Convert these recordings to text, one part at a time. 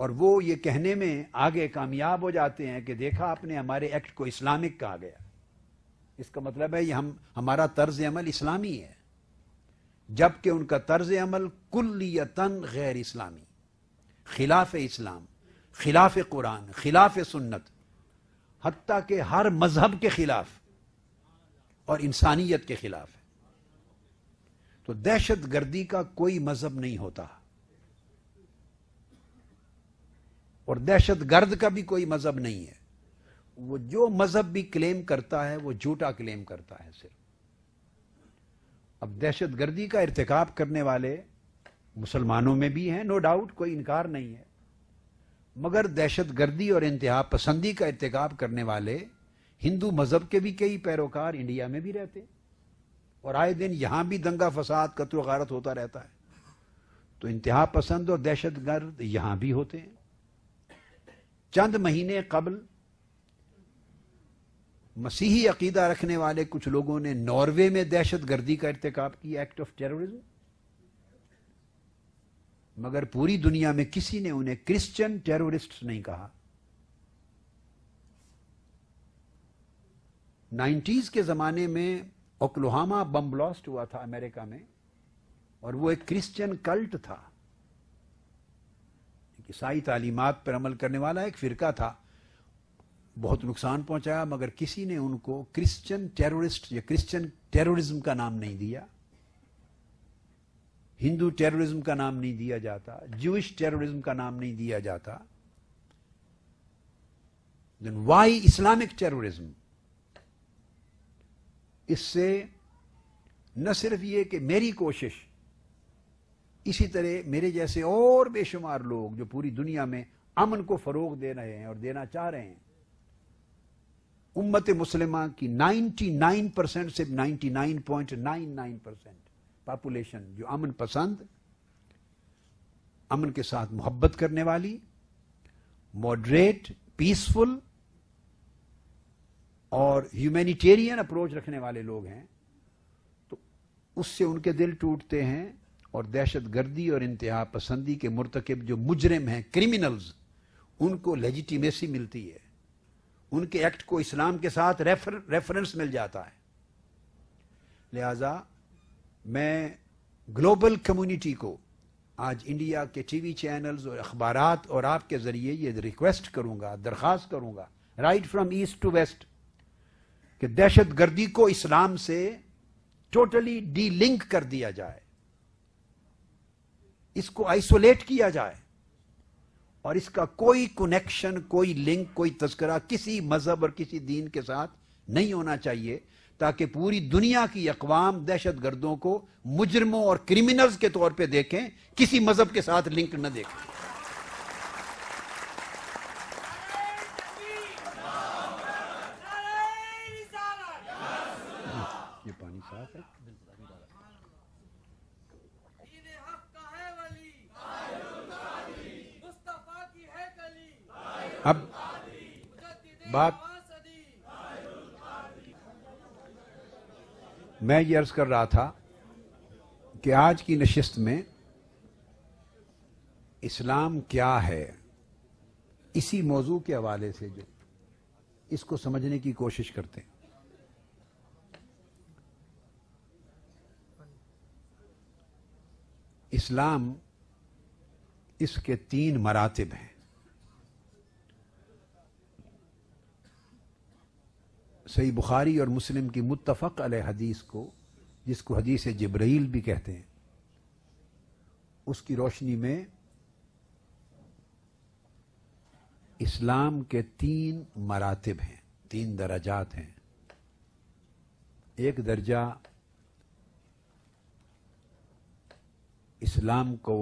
और वो ये कहने में आगे कामयाब हो जाते हैं कि देखा आपने हमारे एक्ट को इस्लामिक कहा गया इसका मतलब है ये हम हमारा तर्ज अमल इस्लामी है जबकि उनका तर्ज अमल कुल्लियतन गैर इस्लामी खिलाफ इस्लाम खिलाफ कुरान खिलाफ सुन्नत हती के हर मजहब के खिलाफ और इंसानियत के खिलाफ है तो दहशत गर्दी का कोई मजहब नहीं होता और दहशत गर्द का भी कोई मजहब नहीं है वो जो मजहब भी क्लेम करता है वो झूठा क्लेम करता है सिर्फ अब दहशत गर्दी का इरतकब करने वाले मुसलमानों में भी हैं नो डाउट कोई इनकार नहीं है मगर दहशत गर्दी और इंतहा पसंदी का इरतकब करने वाले हिंदू मजहब के भी कई पैरोकार इंडिया में भी रहते और आए दिन यहां भी दंगा फसाद कतल गारत होता रहता है तो इंतहा पसंद और दहशत गर्द यहां भी होते हैं चंद महीने कबल मसीही अकीदा रखने वाले कुछ लोगों ने नॉर्वे में दहशत गर्दी का इरतकब किया एक्ट ऑफ टेरोरिज्म मगर पूरी दुनिया में किसी ने उन्हें क्रिश्चियन टेरोरिस्ट नहीं कहा नाइन्टीज के जमाने में ओकलोहामा बम ब्लास्ट हुआ था अमेरिका में और वो एक क्रिश्चियन कल्ट था ईसाई तालीमत पर अमल करने वाला एक फ़िरका था बहुत नुकसान पहुंचाया मगर किसी ने उनको क्रिश्चियन टेररिस्ट या क्रिश्चियन टेररिज्म का नाम नहीं दिया हिंदू टेररिज्म का नाम नहीं दिया जाता ज्यूश टेररिज्म का नाम नहीं दिया जाता देन वाई इस्लामिक टेररिज्म इससे न सिर्फ ये कि मेरी कोशिश इसी तरह मेरे जैसे और बेशुमार लोग जो पूरी दुनिया में अमन को फरोग दे रहे हैं और देना चाह रहे हैं उम्मत मुसलिमा की 99 परसेंट से 99.99 परसेंट पॉपुलेशन जो अमन पसंद अमन के साथ मोहब्बत करने वाली मॉडरेट पीसफुल और ह्यूमैनिटेरियन अप्रोच रखने वाले लोग हैं तो उससे उनके दिल टूटते हैं और दहशत गर्दी और इंतहा पसंदी के मरतकब जो मुजरम हैं क्रिमिनल्स उनको लेजिटिमेसी मिलती है उनके एक्ट को इस्लाम के साथ रेफर, रेफरेंस मिल जाता है लिहाजा मैं ग्लोबल कम्युनिटी को आज इंडिया के टीवी चैनल्स और अखबार और आपके ज़रिए ये रिक्वेस्ट करूंगा दरख्वास्त करूंगा right from east to west कि दहशत गर्दी को इस्लाम से टोटली डी लिंक कर दिया जाए इसको आइसोलेट किया जाए और इसका कोई कनेक्शन कोई लिंक कोई तस्करा किसी मजहब और किसी दीन के साथ नहीं होना चाहिए ताकि पूरी दुनिया की अकवाम दहशत गर्दों को मुजरमों और क्रिमिनल्स के तौर पर देखें किसी मजहब के साथ लिंक न देखें अब बात मैं ये अर्ज कर रहा था कि आज की नशिस्त में इस्लाम क्या है इसी मौजू के हवाले से जो इसको समझने की कोशिश करते हैं इस्लाम इसके तीन मरातब हैं सही बुखारी और मुस्लिम की मुतफ़ अल हदीस को जिसको हदीस जब्रैल भी कहते हैं उसकी रोशनी में इस्लाम के तीन मरातब हैं तीन दर्जात हैं एक दर्जा इस्लाम को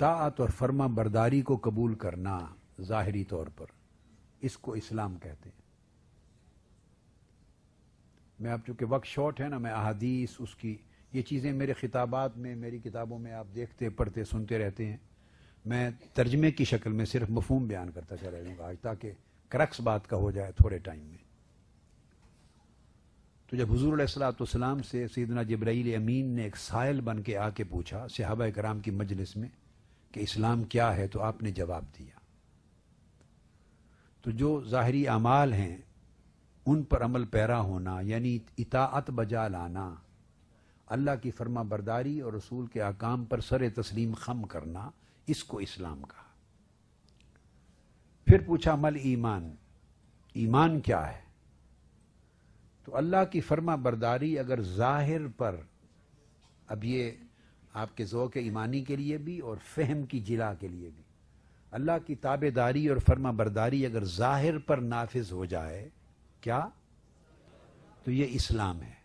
तात और फर्मा बरदारी को कबूल करना ज़ाहरी तौर पर इसको इस्लाम कहते हैं मैं आप चूँकि वक्त शॉर्ट है ना मैं अदीस उसकी ये चीज़ें मेरे खिताबात में मेरी किताबों में आप देखते पढ़ते सुनते रहते हैं मैं तर्जमे की शक्ल में सिर्फ मफहम बयान करता चला जाऊँगा आज ताकि करक्स बात का हो जाए थोड़े टाइम में तो जब हजूर सलाम से सदना जब्राइल अमीन ने एक साइल बन के आके पूछा सहाबा कराम की मजलिस में कि इस्लाम क्या है तो आपने जवाब दिया तो जो ज़ाहरी अमाल हैं उन पर अमल पैरा होना यानी इताअत बजा लाना अल्लाह की फर्मा बरदारी और रसूल के आकाम पर सर तस्लीम खम करना इसको इस्लाम कहा फिर पूछा मल ईमान ईमान क्या है तो अल्लाह की फर्मा बरदारी अगर जाहिर पर अब ये आपके ओक़ ईमानी के लिए भी और फहम की जिला के लिए भी अल्लाह की ताबेदारी और फर्मा बरदारी अगर जाहिर पर नाफिज हो जाए क्या तो ये इस्लाम है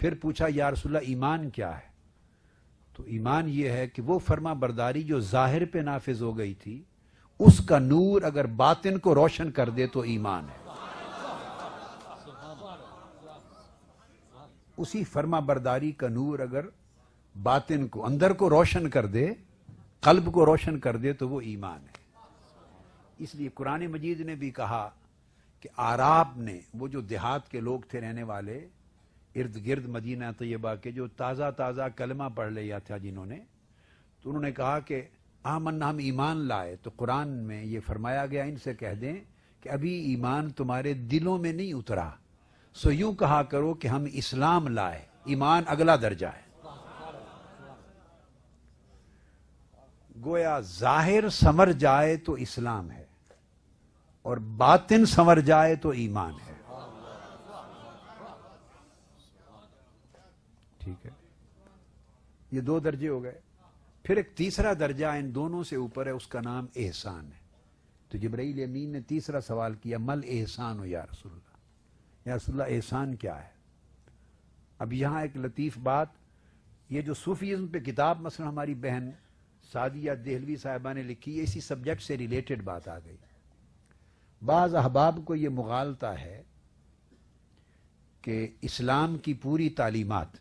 फिर पूछा यारसुल्ला ईमान क्या है तो ईमान ये है कि वो फर्मा बरदारी जो जाहिर पे नाफिज हो गई थी उसका नूर अगर बातिन को रोशन कर दे तो ईमान है उसी फर्मा बरदारी का नूर अगर बातिन को अंदर को रोशन कर दे कल्ब को रोशन कर दे तो वो ईमान है इसलिए कुरान मजीद ने भी कहा कि आराब ने वो जो देहात के लोग थे रहने वाले इर्द गिर्द मदीना तयबा के जो ताज़ा ताज़ा कलमा पढ़ लिया था जिन्होंने तो उन्होंने कहा कि आमन हम ईमान लाए तो कुरान में ये फरमाया गया इनसे कह दें कि अभी ईमान तुम्हारे दिलों में नहीं उतरा सो यूं कहा करो कि हम इस्लाम लाए ईमान अगला दर्जा है गोया जाहिर समर जाए तो इस्लाम है और बातिन संवर जाए तो ईमान है ठीक है ये दो दर्जे हो गए फिर एक तीसरा दर्जा इन दोनों से ऊपर है उसका नाम एहसान है तो जबराइल अमीन ने तीसरा सवाल किया मल एहसान हो या रसुल्ला या रसुल्ला एहसान क्या है अब यहां एक लतीफ़ बात ये जो सूफी पे किताब मसल हमारी बहन सादिया देहलवी साहिबा ने लिखी है इसी सब्जेक्ट से रिलेटेड बात आ गई बाज़ अहबाब को यह मुगालता है कि इस्लाम की पूरी तालीमत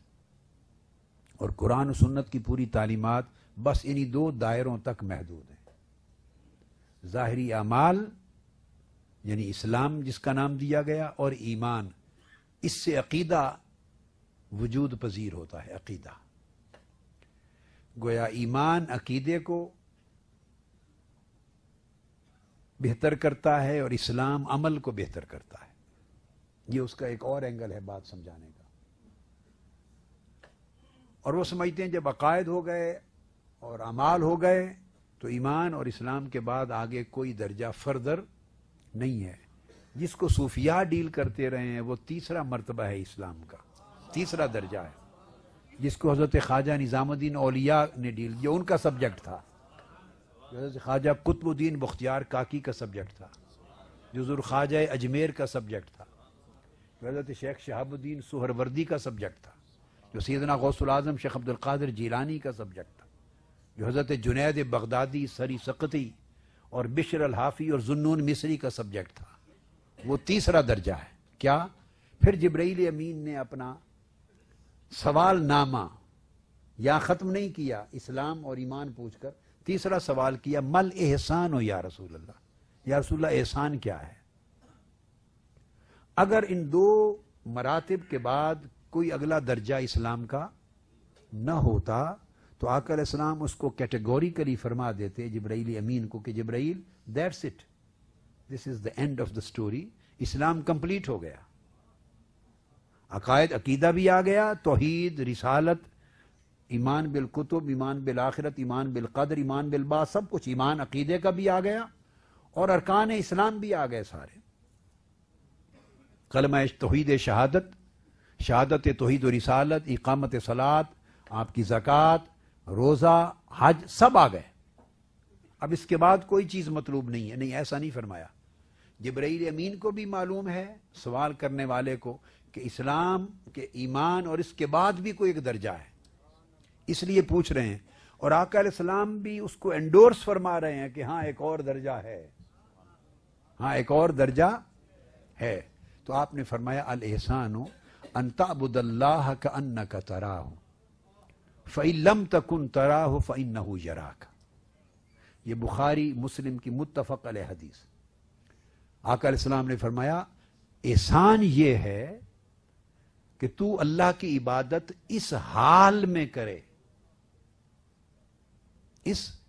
और कुरान सुन्नत की पूरी तालीमत बस इन्हीं दो दायरों तक महदूद है ज़ाहरी अमाल यानी इस्लाम जिसका नाम दिया गया और ईमान इससे अकीदा वजूद पजीर होता है अकीदा गोया ईमान अकीदे को बेहतर करता है और इस्लाम अमल को बेहतर करता है ये उसका एक और एंगल है बात समझाने का और वो समझते हैं जब अकायद हो गए और अमाल हो गए तो ईमान और इस्लाम के बाद आगे कोई दर्जा फर्दर नहीं है जिसको सूफिया डील करते रहे हैं वो तीसरा मरतबा है इस्लाम का तीसरा दर्जा है जिसको हजरत ख्वाजा निज़ामुद्दीन औलिया ने डील किया उनका सब्जेक्ट था ख्वाजा कुतुबुद्दीन बख्तियार काकी का सब्जेक्ट था जुजुर ख्वाजा अजमेर का सब्जेक्ट था हज़रत शेख शहाबुद्दीन सुहरवर्दी का सब्जेक्ट था जो सीदना गौसल आजम शेख अब्दुल कादिर जीलानी का सब्जेक्ट था जो हज़रत जुनैद बगदादी सरी सकती और बिशर अल हाफ़ी और जुन्नून मिसरी का सब्जेक्ट था वो तीसरा दर्जा है क्या फिर जब्राइल अमीन ने अपना सवाल नामा या ख़त्म नहीं किया इस्लाम और ईमान पूछकर तीसरा सवाल किया मल एहसान हो या रसूल अल्लाह या रसूल एहसान क्या है अगर इन दो मरातब के बाद कोई अगला दर्जा इस्लाम का न होता तो आकर इस्लाम उसको कैटेगोरिकली फरमा देते जब्राइल अमीन को कि जब्राइल that's it this is the end of the story इस्लाम कंप्लीट हो गया अकायद अकीदा भी आ गया तोहीद रिसालत ईमान बिलकुतुब ईमान बिल आखिरत ईमान बिलकदर ईमान बिलबा सब कुछ ईमान अकीदे का भी आ गया और अरकान इस्लाम भी आ गए सारे कलम तोहद शहादत शहादत तोहद रिसालत इकामत सलात आपकी जक़ात रोज़ा हज सब आ गए अब इसके बाद कोई चीज़ मतलूब नहीं है नहीं ऐसा नहीं फरमाया जबरील अमीन को भी मालूम है सवाल करने वाले को कि इस्लाम के ईमान और इसके बाद भी कोई एक दर्जा है इसलिए पूछ रहे हैं और आकाम भी उसको एंडोर्स फरमा रहे हैं कि हाँ एक और दर्जा है हाँ एक और दर्जा है तो आपने फरमाया अल एहसान अंताबुदल्लाह का अन्न का तरा हो तक उन तरा हो फ़ैन जरा का ये बुखारी मुस्लिम की मुतफ़क़ अल हदीस आकर इस्लाम ने फरमाया एहसान ये है कि तू अल्लाह की इबादत इस हाल में करे Isso.